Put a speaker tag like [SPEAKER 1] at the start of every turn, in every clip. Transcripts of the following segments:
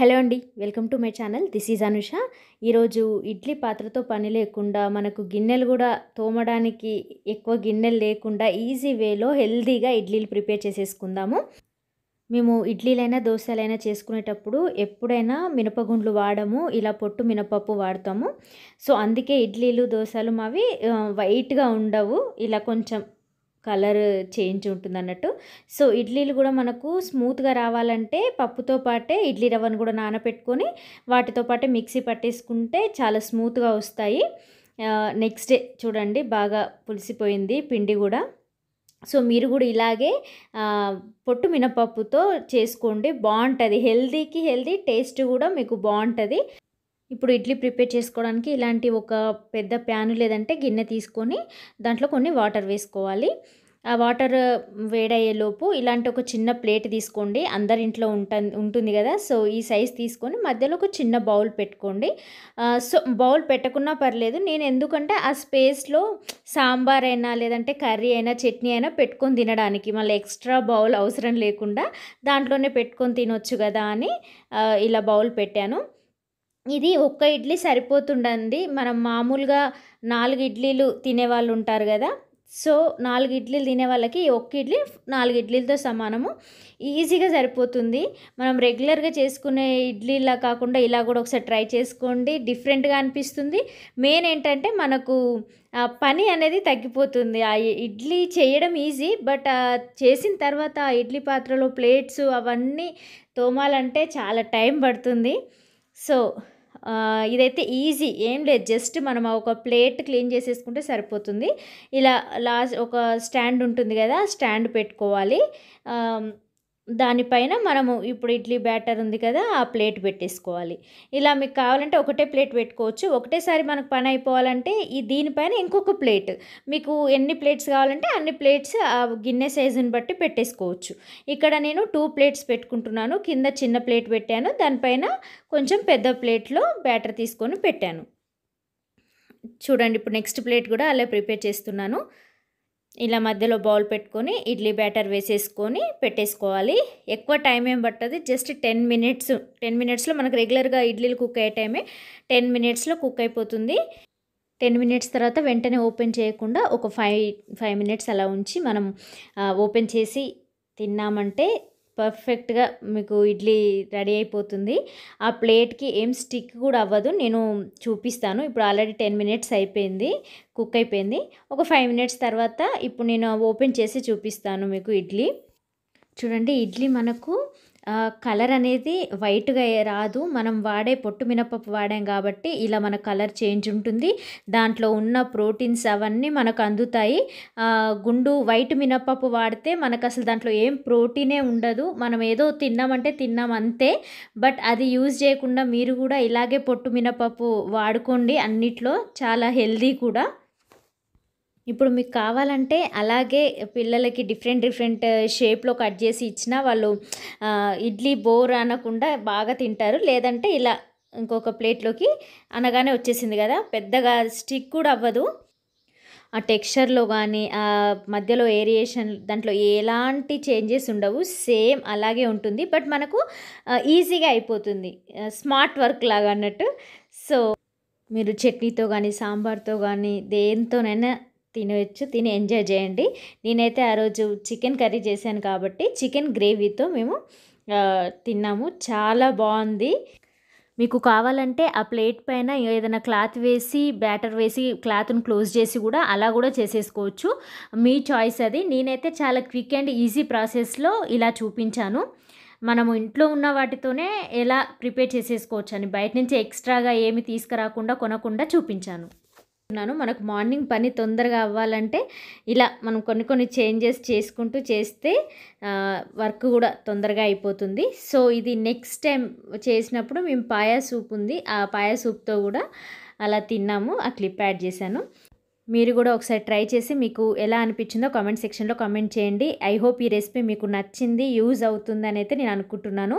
[SPEAKER 1] hello అండి welcome to my channel this is Anusha ఈరోజు ఇడ్లీ పాత్రతో పని లేకుండా మనకు గిన్నెలు కూడా తోమడానికి ఎక్కువ గిన్నెలు లేకుండా ఈజీ వేలో హెల్దీగా ఇడ్లీలు ప్రిపేర్ చేసేసుకుందాము మేము ఇడ్లీలైనా దోశలైనా చేసుకునేటప్పుడు ఎప్పుడైనా మినపగుండ్లు వాడము ఇలా పొట్టు మినపప్పు వాడతాము సో అందుకే ఇడ్లీలు దోశలు మావి వైట్గా ఉండవు ఇలా కొంచెం కలర్ చేంజ్ ఉంటుంది అన్నట్టు సో ఇడ్లీలు కూడా మనకు స్మూత్గా రావాలంటే పప్పుతో పాటే ఇడ్లీ రవ్వను కూడా నానబెట్టుకొని వాటితో పాటే మిక్సీ పట్టేసుకుంటే చాలా స్మూత్గా వస్తాయి నెక్స్ట్ డే చూడండి బాగా పులిసిపోయింది పిండి కూడా సో మీరు కూడా ఇలాగే పొట్టు మినపప్పుతో చేసుకోండి బాగుంటుంది హెల్దీకి హెల్దీ టేస్ట్ కూడా మీకు బాగుంటుంది ఇప్పుడు ఇడ్లీ ప్రిపేర్ చేసుకోవడానికి ఇలాంటి ఒక పెద్ద ప్యాను లేదంటే గిన్నె తీసుకొని దాంట్లో కొన్ని వాటర్ వేసుకోవాలి ఆ వాటర్ వేడయ్యేలోపు ఇలాంటి ఒక చిన్న ప్లేట్ తీసుకోండి అందరింట్లో ఉంట ఉంటుంది కదా సో ఈ సైజ్ తీసుకొని మధ్యలో ఒక చిన్న బౌల్ పెట్టుకోండి సో బౌల్ పెట్టకున్నా పర్లేదు నేను ఎందుకంటే ఆ స్పేస్లో సాంబార్ అయినా లేదంటే కర్రీ అయినా చట్నీ అయినా పెట్టుకొని తినడానికి మళ్ళీ ఎక్స్ట్రా బౌల్ అవసరం లేకుండా దాంట్లోనే పెట్టుకొని తినొచ్చు కదా అని ఇలా బౌల్ పెట్టాను ఇది ఒక్క ఇడ్లీ సరిపోతుండండి మనం మామూలుగా నాలుగు ఇడ్లీలు తినేవాళ్ళు ఉంటారు కదా సో నాలుగు ఇడ్లీలు తినే వాళ్ళకి ఒక్క ఇడ్లీ నాలుగు ఇడ్లీలతో సమానము ఈజీగా సరిపోతుంది మనం రెగ్యులర్గా చేసుకునే ఇడ్లీలా కాకుండా ఇలా కూడా ఒకసారి ట్రై చేసుకోండి డిఫరెంట్గా అనిపిస్తుంది మెయిన్ ఏంటంటే మనకు పని అనేది తగ్గిపోతుంది ఆ ఇడ్లీ చేయడం ఈజీ బట్ చేసిన తర్వాత ఆ ఇడ్లీ పాత్రలో ప్లేట్స్ అవన్నీ తోమాలంటే చాలా టైం పడుతుంది సో ఇదైతే ఈజీ ఏం లేదు జస్ట్ మనం ఒక ప్లేట్ క్లీన్ చేసేసుకుంటే సరిపోతుంది ఇలా లాస్ట్ ఒక స్టాండ్ ఉంటుంది కదా స్టాండ్ పెట్టుకోవాలి దానిపైన మనము ఇప్పుడు ఇడ్లీ బ్యాటర్ ఉంది కదా ఆ ప్లేట్ పెట్టేసుకోవాలి ఇలా మీకు కావాలంటే ఒకటే ప్లేట్ పెట్టుకోవచ్చు ఒకటేసారి మనకు పని అయిపోవాలంటే ఈ దీనిపైన ఇంకొక ప్లేట్ మీకు ఎన్ని ప్లేట్స్ కావాలంటే అన్ని ప్లేట్స్ ఆ గిన్నె సైజుని బట్టి పెట్టేసుకోవచ్చు ఇక్కడ నేను టూ ప్లేట్స్ పెట్టుకుంటున్నాను కింద చిన్న ప్లేట్ పెట్టాను దానిపైన కొంచెం పెద్ద ప్లేట్లో బ్యాటర్ తీసుకొని పెట్టాను చూడండి ఇప్పుడు నెక్స్ట్ ప్లేట్ కూడా అలా ప్రిపేర్ చేస్తున్నాను ఇలా మధ్యలో బౌల్ పెట్టుకొని ఇడ్లీ బ్యాటర్ వేసేసుకొని పెట్టేసుకోవాలి ఎక్కువ టైం ఏం పట్టదు జస్ట్ టెన్ మినిట్స్ టెన్ మినిట్స్లో మనకు రెగ్యులర్గా ఇడ్లీలు కుక్ అయ్యే టైమే టెన్ మినిట్స్లో కుక్ అయిపోతుంది టెన్ మినిట్స్ తర్వాత వెంటనే ఓపెన్ చేయకుండా ఒక ఫైవ్ ఫైవ్ మినిట్స్ అలా ఉంచి మనం ఓపెన్ చేసి తిన్నామంటే పర్ఫెక్ట్గా మీకు ఇడ్లీ రెడీ అయిపోతుంది ఆ ప్లేట్కి ఏం స్టిక్ కూడా అవ్వదు నేను చూపిస్తాను ఇప్పుడు ఆల్రెడీ టెన్ మినిట్స్ అయిపోయింది కుక్ అయిపోయింది ఒక ఫైవ్ మినిట్స్ తర్వాత ఇప్పుడు నేను ఓపెన్ చేసి చూపిస్తాను మీకు ఇడ్లీ చూడండి ఇడ్లీ మనకు కలర్ అనేది వైట్గా రాదు మనం వాడే పొట్టు మినపప్పు వాడాం కాబట్టి ఇలా మన కలర్ చేంజ్ ఉంటుంది దాంట్లో ఉన్న ప్రోటీన్స్ అవన్నీ మనకు అందుతాయి గుండు వైట్ మినపప్పు వాడితే మనకు అసలు దాంట్లో ఏం ప్రోటీనే ఉండదు మనం ఏదో తిన్నామంటే తిన్నాం అంతే బట్ అది యూజ్ చేయకుండా మీరు కూడా ఇలాగే పొట్టు మినపప్పు వాడుకోండి అన్నిట్లో చాలా హెల్దీ కూడా ఇప్పుడు మీకు కావాలంటే అలాగే పిల్లలకి డిఫరెంట్ డిఫరెంట్ షేప్లో కట్ చేసి ఇచ్చినా వాళ్ళు ఇడ్లీ బోర్ అనకుండా బాగా తింటారు లేదంటే ఇలా ఇంకొక ప్లేట్లోకి అనగానే వచ్చేసింది కదా పెద్దగా స్టిక్ కూడా అవ్వదు ఆ టెక్స్చర్లో కానీ ఆ మధ్యలో ఏరియేషన్ దాంట్లో ఎలాంటి చేంజెస్ ఉండవు సేమ్ అలాగే ఉంటుంది బట్ మనకు ఈజీగా అయిపోతుంది స్మార్ట్ వర్క్ లాగా అన్నట్టు సో మీరు చట్నీతో కానీ సాంబార్తో కానీ దేంతోనైనా తినవచ్చు తిని ఎంజాయ్ చేయండి నేనైతే ఆ రోజు చికెన్ కర్రీ చేశాను కాబట్టి చికెన్ గ్రేవీతో మేము తిన్నాము చాలా బాగుంది మీకు కావాలంటే ఆ ప్లేట్ పైన ఏదైనా క్లాత్ వేసి బ్యాటర్ వేసి క్లాత్ను క్లోజ్ చేసి కూడా అలా కూడా చేసేసుకోవచ్చు మీ చాయిస్ అది నేనైతే చాలా క్విక్ అండ్ ఈజీ ప్రాసెస్లో ఇలా చూపించాను మనము ఇంట్లో ఉన్న వాటితోనే ఎలా ప్రిపేర్ చేసేసుకోవచ్చు అని బయట నుంచి ఎక్స్ట్రాగా ఏమి తీసుకురాకుండా కొనకుండా చూపించాను చేసుకుంటున్నాను మనకు మార్నింగ్ పని తొందరగా అవ్వాలంటే ఇలా మనం కొన్ని కొన్ని చేంజెస్ చేసుకుంటూ చేస్తే వర్క్ కూడా తొందరగా అయిపోతుంది సో ఇది నెక్స్ట్ టైం చేసినప్పుడు మేము పాయా సూప్ ఉంది ఆ పాయా సూప్తో కూడా అలా తిన్నాము ఆ క్లిప్ యాడ్ చేశాను మీరు కూడా ఒకసారి ట్రై చేసి మీకు ఎలా అనిపించిందో కామెంట్ సెక్షన్లో కామెంట్ చేయండి ఐ హోప్ ఈ రెసిపీ మీకు నచ్చింది యూజ్ అవుతుందని అయితే నేను అనుకుంటున్నాను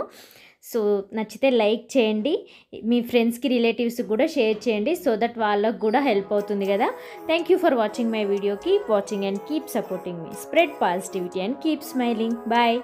[SPEAKER 1] సో నచ్చితే లైక్ చేయండి మీ ఫ్రెండ్స్కి రిలేటివ్స్కి కూడా షేర్ చేయండి సో దట్ వాళ్ళకు కూడా హెల్ప్ అవుతుంది కదా thank you for watching my video keep watching and keep supporting మీ spread positivity and keep smiling bye